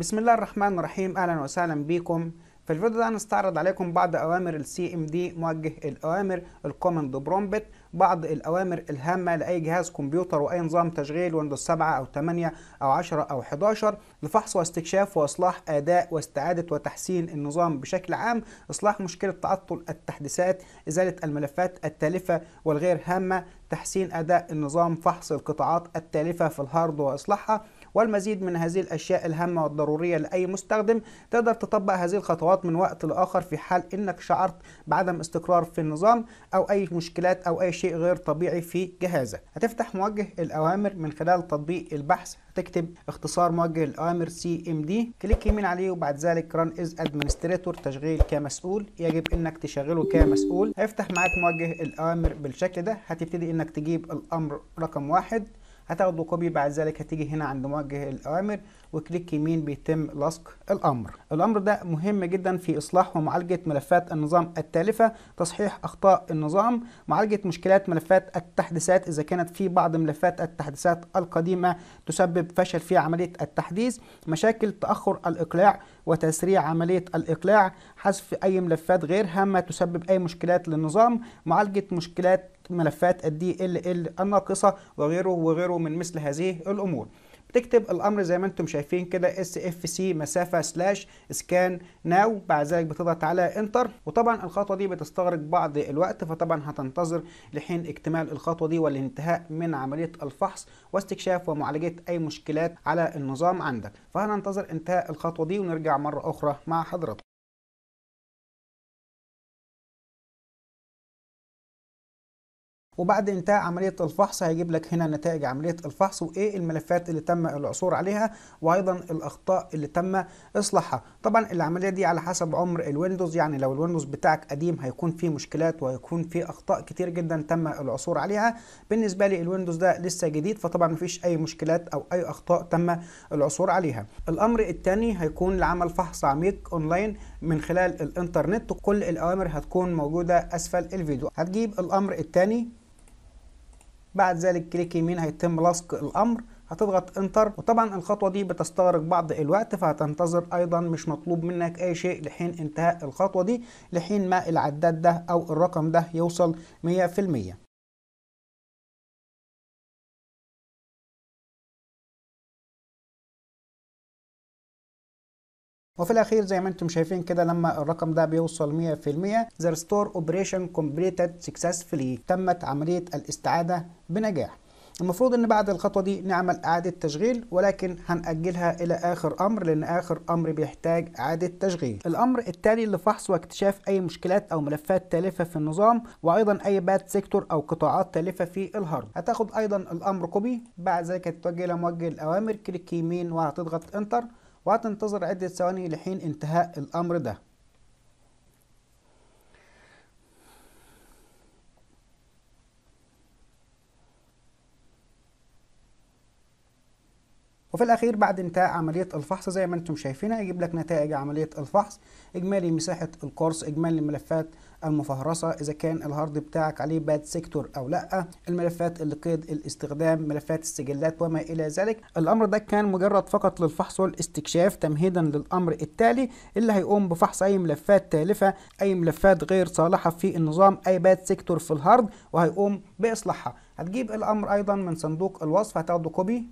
بسم الله الرحمن الرحيم اهلا وسهلا بكم في الفيديو ده هنستعرض عليكم بعض اوامر السي ام دي موجه الاوامر الكوماند برومبت بعض الأوامر الهامة لأي جهاز كمبيوتر وأي نظام تشغيل ويندوز 7 أو 8 أو 10 أو 11 لفحص واستكشاف وإصلاح أداء واستعادة وتحسين النظام بشكل عام إصلاح مشكلة تعطل التحديثات إزالة الملفات التالفة والغير هامة تحسين أداء النظام فحص القطاعات التالفة في الهارد وإصلاحها والمزيد من هذه الأشياء الهامة والضرورية لأي مستخدم تقدر تطبق هذه الخطوات من وقت لآخر في حال إنك شعرت بعدم استقرار في النظام أو أي مشكلات أو أي شيء شيء غير طبيعي في جهازك هتفتح موجه الأوامر من خلال تطبيق البحث هتكتب اختصار موجه الأوامر سي ام دي كليك يمين عليه وبعد ذلك ران از ادمنستريتور تشغيل كمسؤول يجب انك تشغله كمسؤول هيفتح معاك موجه الأوامر بالشكل ده هتبتدي انك تجيب الأمر رقم واحد هتاخده كوبي بعد ذلك هتيجي هنا عند موجه الأوامر وكليك يمين بيتم لصق الأمر الأمر ده مهم جدا في إصلاح ومعالجة ملفات النظام التالفة تصحيح أخطاء النظام معالجة مشكلات ملفات التحديثات إذا كانت في بعض ملفات التحديثات القديمة تسبب فشل في عملية التحديث مشاكل تأخر الإقلاع وتسريع عملية الإقلاع حذف أي ملفات غير هامة تسبب أي مشكلات للنظام معالجة مشكلات ملفات الدي ال ال الناقصة وغيره وغيره من مثل هذه الأمور تكتب الامر زي ما انتم شايفين كده اس اف سي مسافه سلاش سكان ناو بعد ذلك بتضغط على انتر وطبعا الخطوه دي بتستغرق بعض الوقت فطبعا هتنتظر لحين اكتمال الخطوه دي والانتهاء من عمليه الفحص واستكشاف ومعالجه اي مشكلات على النظام عندك فهننتظر انتهاء الخطوه دي ونرجع مره اخرى مع حضرتك وبعد انتهاء عملية الفحص هيجيب لك هنا نتائج عملية الفحص وايه الملفات اللي تم العثور عليها وايضا الاخطاء اللي تم اصلاحها طبعا العملية دي على حسب عمر الويندوز يعني لو الويندوز بتاعك قديم هيكون فيه مشكلات وهيكون فيه اخطاء كتير جدا تم العثور عليها بالنسبة لي الويندوز ده لسه جديد فطبعا مفيش اي مشكلات او اي اخطاء تم العثور عليها الامر الثاني هيكون لعمل فحص عميق اونلاين من خلال الانترنت وكل الاوامر هتكون موجودة اسفل الفيديو هتجيب الامر الثاني بعد ذلك كليك يمين هيتم لصق الامر هتضغط انتر وطبعا الخطوه دي بتستغرق بعض الوقت فهتنتظر ايضا مش مطلوب منك اي شيء لحين انتهاء الخطوه دي لحين ما العداد ده او الرقم ده يوصل 100% وفي الاخير زي ما انتم شايفين كده لما الرقم ده بيوصل 100% ذا ستور اوبريشن كومبليتد سكسسفلي تمت عملية الاستعادة بنجاح المفروض ان بعد الخطوة دي نعمل اعادة تشغيل ولكن هنأجلها الى اخر امر لان اخر امر بيحتاج اعادة تشغيل الامر التالي لفحص واكتشاف اي مشكلات او ملفات تالفة في النظام وايضا اي باد سيكتور او قطاعات تالفة في الهارد هتاخد ايضا الامر كوبي بعد ذلك هتتوجه الى موجه الاوامر كليك يمين وهتضغط انتر وهتنتظر عدة ثواني لحين انتهاء الأمر ده وفي الأخير بعد انتهاء عملية الفحص زي ما أنتم شايفين هيجيب لك نتائج عملية الفحص إجمالي مساحة القرص إجمالي الملفات المفهرسة إذا كان الهارد بتاعك عليه باد سيكتور أو لأ الملفات اللي قيد الاستخدام ملفات السجلات وما إلى ذلك الأمر ده كان مجرد فقط للفحص والاستكشاف تمهيدا للأمر التالي اللي هيقوم بفحص أي ملفات تالفة أي ملفات غير صالحة في النظام أي باد سيكتور في الهارد وهيقوم بإصلاحها هتجيب الأمر أيضا من صندوق الوصف هتاخده كوبي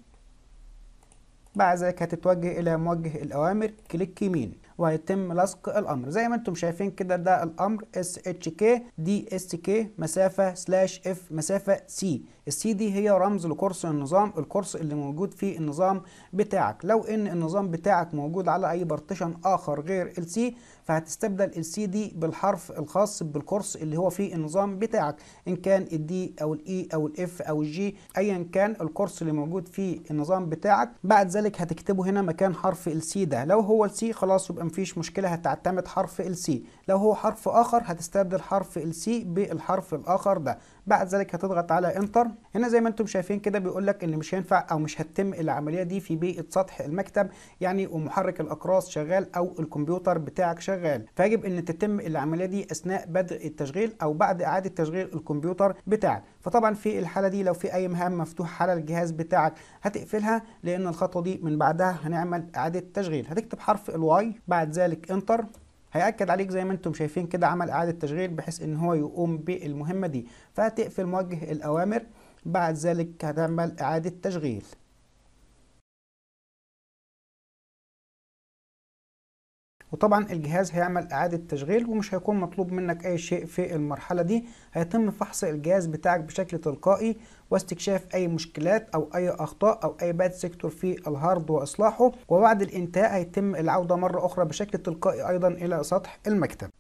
بعد ذلك هتتوجه إلى موجه الأوامر كليك يمين وهيتم لصق الامر زي ما انتم شايفين كده ده الامر اس اتش كي دي اس كي مسافه سلاش اف مسافه سي السي دي هي رمز لقرص النظام القرص اللي موجود في النظام بتاعك لو ان النظام بتاعك موجود على اي بارتيشن اخر غير السي فهتستبدل السي دي بالحرف الخاص بالقرص اللي هو في النظام بتاعك ان كان الدي او الاي e او الاف او الجي ايا كان القرص اللي موجود في النظام بتاعك بعد ذلك هتكتبه هنا مكان حرف السي ده لو هو السي خلاص يبقى يبقى مفيش مشكلة هتعتمد حرف ال سي لو هو حرف آخر هتستبدل حرف ال سي بالحرف الآخر ده بعد ذلك هتضغط على انتر هنا زي ما انتم شايفين كده بيقول لك ان مش هينفع او مش هتتم العمليه دي في بيئه سطح المكتب يعني ومحرك الاقراص شغال او الكمبيوتر بتاعك شغال فيجب ان تتم العمليه دي اثناء بدء التشغيل او بعد اعاده تشغيل الكمبيوتر بتاعك فطبعا في الحاله دي لو في اي مهام مفتوحه على الجهاز بتاعك هتقفلها لان الخطوه دي من بعدها هنعمل اعاده تشغيل هتكتب حرف الواي بعد ذلك انتر هيأكد عليك زي ما انتم شايفين كده عمل إعادة تشغيل بحيث إن هو يقوم بالمهمة دي فهتقفل موجه الأوامر بعد ذلك هتعمل إعادة تشغيل وطبعا الجهاز هيعمل إعادة تشغيل ومش هيكون مطلوب منك أي شيء في المرحلة دي هيتم فحص الجهاز بتاعك بشكل تلقائي واستكشاف أي مشكلات أو أي أخطاء أو أي باد سيكتور في الهارد وإصلاحه وبعد الإنتهاء هيتم العودة مرة أخرى بشكل تلقائي أيضا إلى سطح المكتب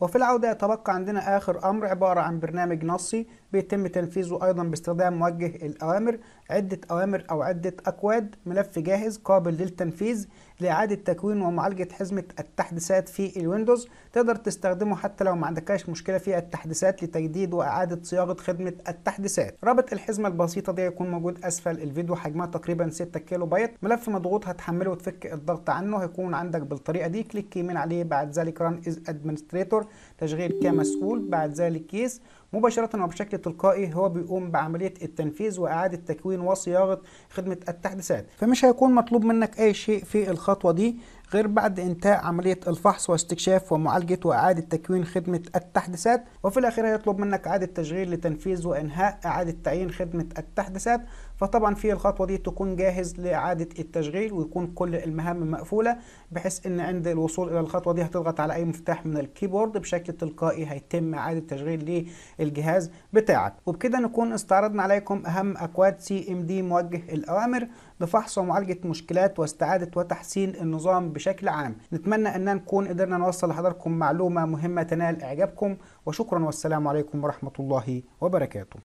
وفي العودة يتبقى عندنا آخر أمر عبارة عن برنامج نصي بيتم تنفيذه أيضا باستخدام موجه الأوامر عدة أوامر أو عدة أكواد ملف جاهز قابل للتنفيذ لإعادة تكوين ومعالجة حزمة التحديثات في الويندوز تقدر تستخدمه حتى لو ما عندكش مشكلة في التحديثات لتجديد وإعادة صياغة خدمة التحديثات رابط الحزمة البسيطة دي هيكون موجود أسفل الفيديو حجمها تقريبا 6 كيلو بايت ملف مضغوط هتحمله وتفك الضغط عنه هيكون عندك بالطريقة دي كليك يمين عليه بعد ذلك ران از ادمنستريتور تشغيل كمسؤول بعد ذلك يس مباشرة وبشكل تلقائي هو بيقوم بعملية التنفيذ وإعادة تكوين وصياغه خدمه التحديثات فمش هيكون مطلوب منك اي شيء في الخطوه دي غير بعد انتهاء عملية الفحص واستكشاف ومعالجة وإعادة تكوين خدمة التحديثات وفي الأخير هيطلب منك إعادة تشغيل لتنفيذ وإنهاء إعادة تعيين خدمة التحديثات فطبعا في الخطوة دي تكون جاهز لإعادة التشغيل ويكون كل المهام مقفولة بحيث إن عند الوصول إلى الخطوة دي هتضغط على أي مفتاح من الكيبورد بشكل تلقائي هيتم إعادة تشغيل للجهاز بتاعك وبكده نكون استعرضنا عليكم أهم أكواد سي إم دي موجه الأوامر لفحص ومعالجة مشكلات واستعادة وتحسين النظام بشكل عام نتمنى أن نكون قدرنا نوصل لحضراتكم معلومة مهمة تنال إعجابكم وشكرا والسلام عليكم ورحمة الله وبركاته